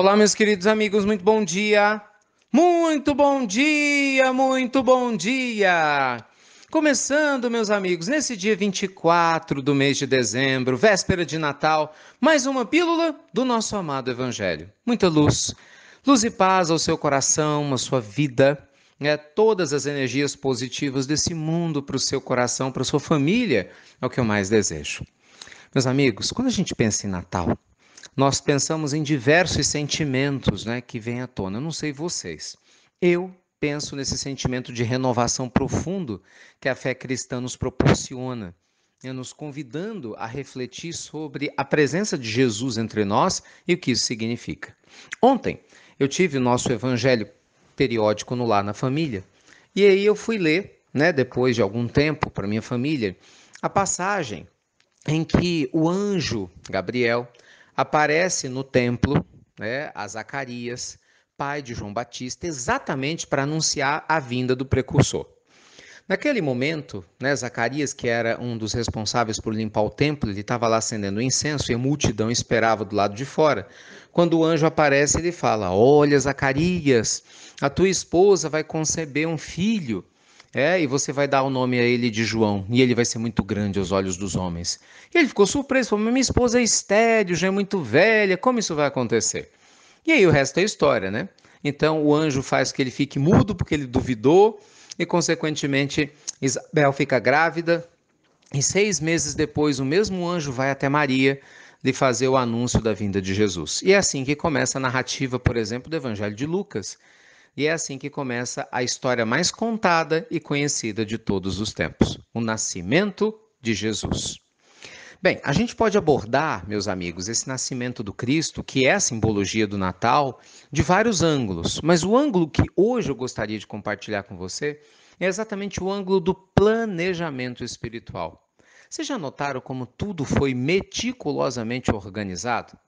Olá, meus queridos amigos, muito bom dia! Muito bom dia, muito bom dia! Começando, meus amigos, nesse dia 24 do mês de dezembro, véspera de Natal, mais uma pílula do nosso amado Evangelho. Muita luz, luz e paz ao seu coração, à sua vida, né? todas as energias positivas desse mundo para o seu coração, para a sua família, é o que eu mais desejo. Meus amigos, quando a gente pensa em Natal, nós pensamos em diversos sentimentos né, que vêm à tona. Eu não sei vocês. Eu penso nesse sentimento de renovação profundo que a fé cristã nos proporciona, né, nos convidando a refletir sobre a presença de Jesus entre nós e o que isso significa. Ontem eu tive o nosso evangelho periódico no Lá na Família, e aí eu fui ler, né, depois de algum tempo, para minha família, a passagem em que o anjo Gabriel aparece no templo né, a Zacarias, pai de João Batista, exatamente para anunciar a vinda do precursor. Naquele momento, né, Zacarias, que era um dos responsáveis por limpar o templo, ele estava lá acendendo o incenso e a multidão esperava do lado de fora. Quando o anjo aparece, ele fala: Olha, Zacarias, a tua esposa vai conceber um filho é, e você vai dar o nome a ele de João, e ele vai ser muito grande aos olhos dos homens. E ele ficou surpreso, falou: Minha esposa é estéreo, já é muito velha, como isso vai acontecer? E aí o resto é história, né? Então o anjo faz que ele fique mudo porque ele duvidou, e consequentemente Isabel fica grávida. E seis meses depois, o mesmo anjo vai até Maria de fazer o anúncio da vinda de Jesus. E é assim que começa a narrativa, por exemplo, do Evangelho de Lucas, e é assim que começa a história mais contada e conhecida de todos os tempos: o nascimento de Jesus. Bem, a gente pode abordar, meus amigos, esse nascimento do Cristo, que é a simbologia do Natal, de vários ângulos, mas o ângulo que hoje eu gostaria de compartilhar com você é exatamente o ângulo do planejamento espiritual. Vocês já notaram como tudo foi meticulosamente organizado?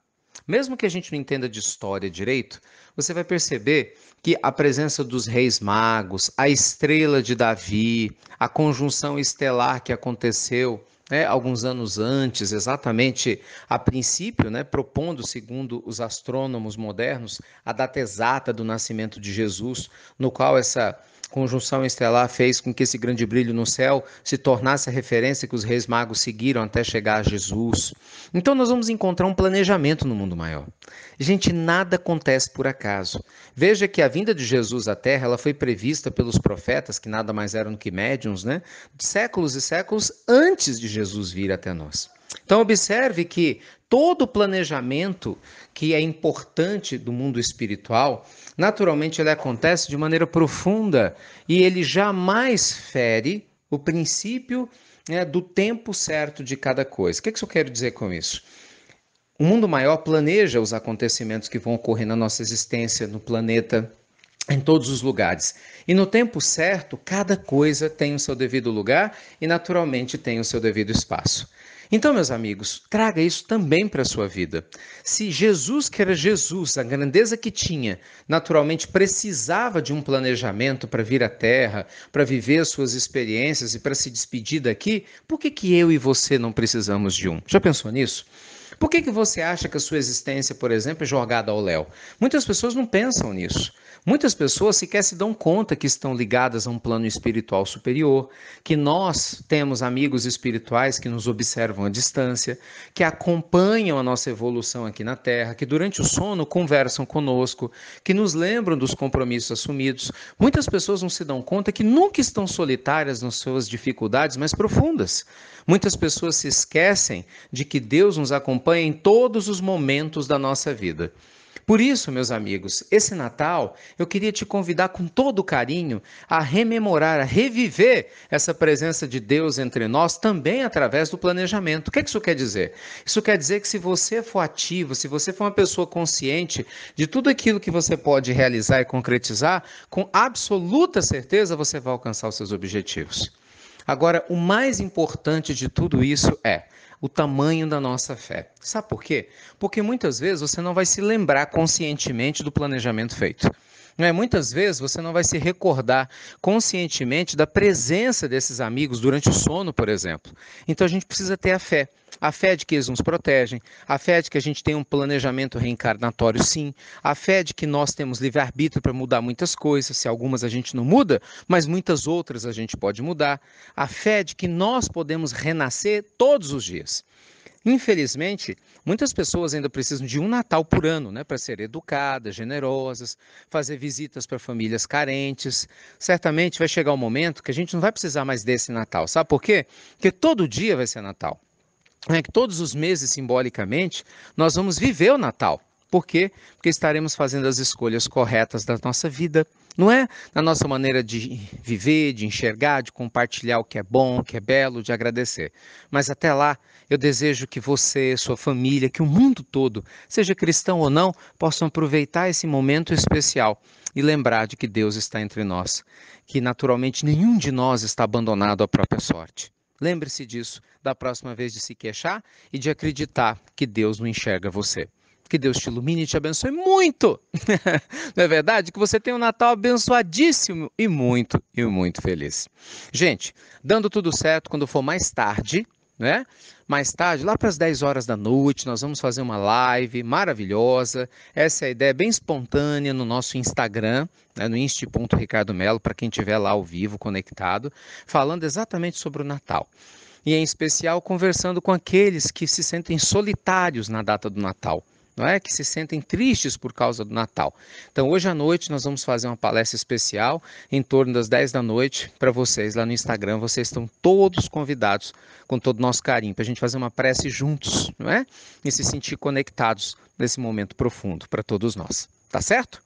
Mesmo que a gente não entenda de história direito, você vai perceber que a presença dos reis magos, a estrela de Davi, a conjunção estelar que aconteceu né, alguns anos antes, exatamente a princípio, né, propondo, segundo os astrônomos modernos, a data exata do nascimento de Jesus, no qual essa conjunção estelar fez com que esse grande brilho no céu se tornasse a referência que os reis magos seguiram até chegar a Jesus. Então nós vamos encontrar um planejamento no mundo maior. Gente, nada acontece por acaso. Veja que a vinda de Jesus à Terra, ela foi prevista pelos profetas, que nada mais eram que médiums, né? Séculos e séculos antes de Jesus vir até nós. Então, observe que todo planejamento que é importante do mundo espiritual, naturalmente ele acontece de maneira profunda e ele jamais fere o princípio né, do tempo certo de cada coisa. O que, é que eu quero dizer com isso? O mundo maior planeja os acontecimentos que vão ocorrer na nossa existência, no planeta, em todos os lugares. E no tempo certo, cada coisa tem o seu devido lugar e, naturalmente, tem o seu devido espaço. Então, meus amigos, traga isso também para a sua vida. Se Jesus, que era Jesus, a grandeza que tinha, naturalmente precisava de um planejamento para vir à Terra, para viver as suas experiências e para se despedir daqui, por que, que eu e você não precisamos de um? Já pensou nisso? Por que, que você acha que a sua existência, por exemplo, é jogada ao léu? Muitas pessoas não pensam nisso. Muitas pessoas sequer se dão conta que estão ligadas a um plano espiritual superior, que nós temos amigos espirituais que nos observam à distância, que acompanham a nossa evolução aqui na Terra, que durante o sono conversam conosco, que nos lembram dos compromissos assumidos. Muitas pessoas não se dão conta que nunca estão solitárias nas suas dificuldades mais profundas. Muitas pessoas se esquecem de que Deus nos acompanha em todos os momentos da nossa vida. Por isso, meus amigos, esse Natal eu queria te convidar com todo carinho a rememorar, a reviver essa presença de Deus entre nós também através do planejamento. O que, é que isso quer dizer? Isso quer dizer que se você for ativo, se você for uma pessoa consciente de tudo aquilo que você pode realizar e concretizar, com absoluta certeza você vai alcançar os seus objetivos. Agora, o mais importante de tudo isso é o tamanho da nossa fé. Sabe por quê? Porque muitas vezes você não vai se lembrar conscientemente do planejamento feito. Né? Muitas vezes você não vai se recordar conscientemente da presença desses amigos durante o sono, por exemplo. Então a gente precisa ter a fé. A fé de que eles nos protegem, a fé de que a gente tem um planejamento reencarnatório, sim, a fé de que nós temos livre-arbítrio para mudar muitas coisas, se algumas a gente não muda, mas muitas outras a gente pode mudar, a fé de que nós podemos renascer todos os dias. Infelizmente, muitas pessoas ainda precisam de um Natal por ano, né, para ser educadas, generosas, fazer visitas para famílias carentes. Certamente vai chegar um momento que a gente não vai precisar mais desse Natal. Sabe por quê? Porque todo dia vai ser Natal. É que todos os meses, simbolicamente, nós vamos viver o Natal. Por quê? Porque estaremos fazendo as escolhas corretas da nossa vida, não é? Na nossa maneira de viver, de enxergar, de compartilhar o que é bom, o que é belo, de agradecer. Mas até lá, eu desejo que você, sua família, que o mundo todo, seja cristão ou não, possam aproveitar esse momento especial e lembrar de que Deus está entre nós, que naturalmente nenhum de nós está abandonado à própria sorte. Lembre-se disso da próxima vez de se queixar e de acreditar que Deus não enxerga você. Que Deus te ilumine e te abençoe muito. Não é verdade? Que você tenha um Natal abençoadíssimo e muito, e muito feliz. Gente, dando tudo certo, quando for mais tarde, né? Mais tarde, lá para as 10 horas da noite, nós vamos fazer uma live maravilhosa. Essa é a ideia bem espontânea no nosso Instagram, né, no inst.ricardomelo, para quem estiver lá ao vivo, conectado, falando exatamente sobre o Natal. E em especial conversando com aqueles que se sentem solitários na data do Natal não é, que se sentem tristes por causa do Natal. Então, hoje à noite nós vamos fazer uma palestra especial em torno das 10 da noite para vocês lá no Instagram. Vocês estão todos convidados com todo o nosso carinho para a gente fazer uma prece juntos, não é? E se sentir conectados nesse momento profundo para todos nós. Tá certo?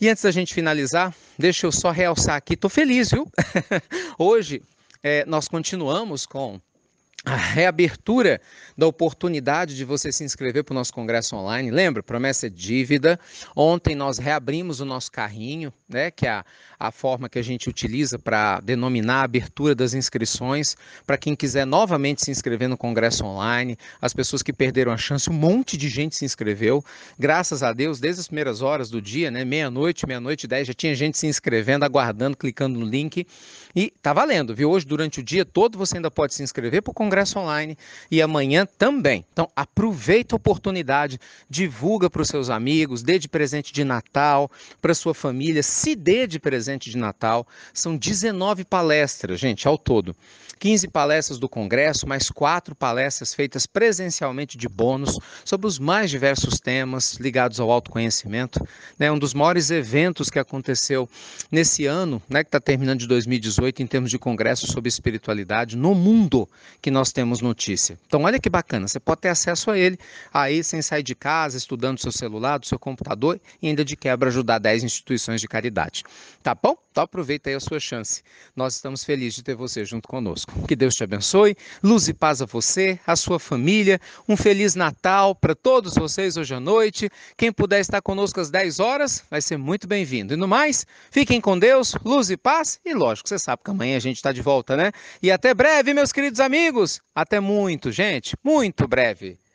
E antes da gente finalizar, deixa eu só realçar aqui, tô feliz, viu? Hoje é, nós continuamos com a reabertura da oportunidade de você se inscrever para o nosso congresso online. Lembra? Promessa é dívida. Ontem nós reabrimos o nosso carrinho, né? Que é a, a forma que a gente utiliza para denominar a abertura das inscrições para quem quiser novamente se inscrever no congresso online. As pessoas que perderam a chance, um monte de gente se inscreveu. Graças a Deus, desde as primeiras horas do dia, né? Meia-noite, meia-noite, dez, já tinha gente se inscrevendo, aguardando, clicando no link. E tá valendo, viu? Hoje, durante o dia todo, você ainda pode se inscrever para o congresso Congresso Online e amanhã também. Então, aproveita a oportunidade, divulga para os seus amigos, dê de presente de Natal para sua família, se dê de presente de Natal. São 19 palestras, gente, ao todo. 15 palestras do Congresso, mais quatro palestras feitas presencialmente de bônus sobre os mais diversos temas ligados ao autoconhecimento. Né? Um dos maiores eventos que aconteceu nesse ano, né, que está terminando de 2018, em termos de Congresso sobre espiritualidade no mundo, que nós nós temos notícia. Então, olha que bacana, você pode ter acesso a ele aí sem sair de casa, estudando seu celular, do seu computador e ainda de quebra ajudar 10 instituições de caridade. Tá bom? Então aproveita aí a sua chance. Nós estamos felizes de ter você junto conosco. Que Deus te abençoe, luz e paz a você, a sua família. Um feliz Natal para todos vocês hoje à noite. Quem puder estar conosco às 10 horas, vai ser muito bem-vindo. E no mais, fiquem com Deus, luz e paz. E lógico, você sabe que amanhã a gente está de volta, né? E até breve, meus queridos amigos. Até muito, gente. Muito breve.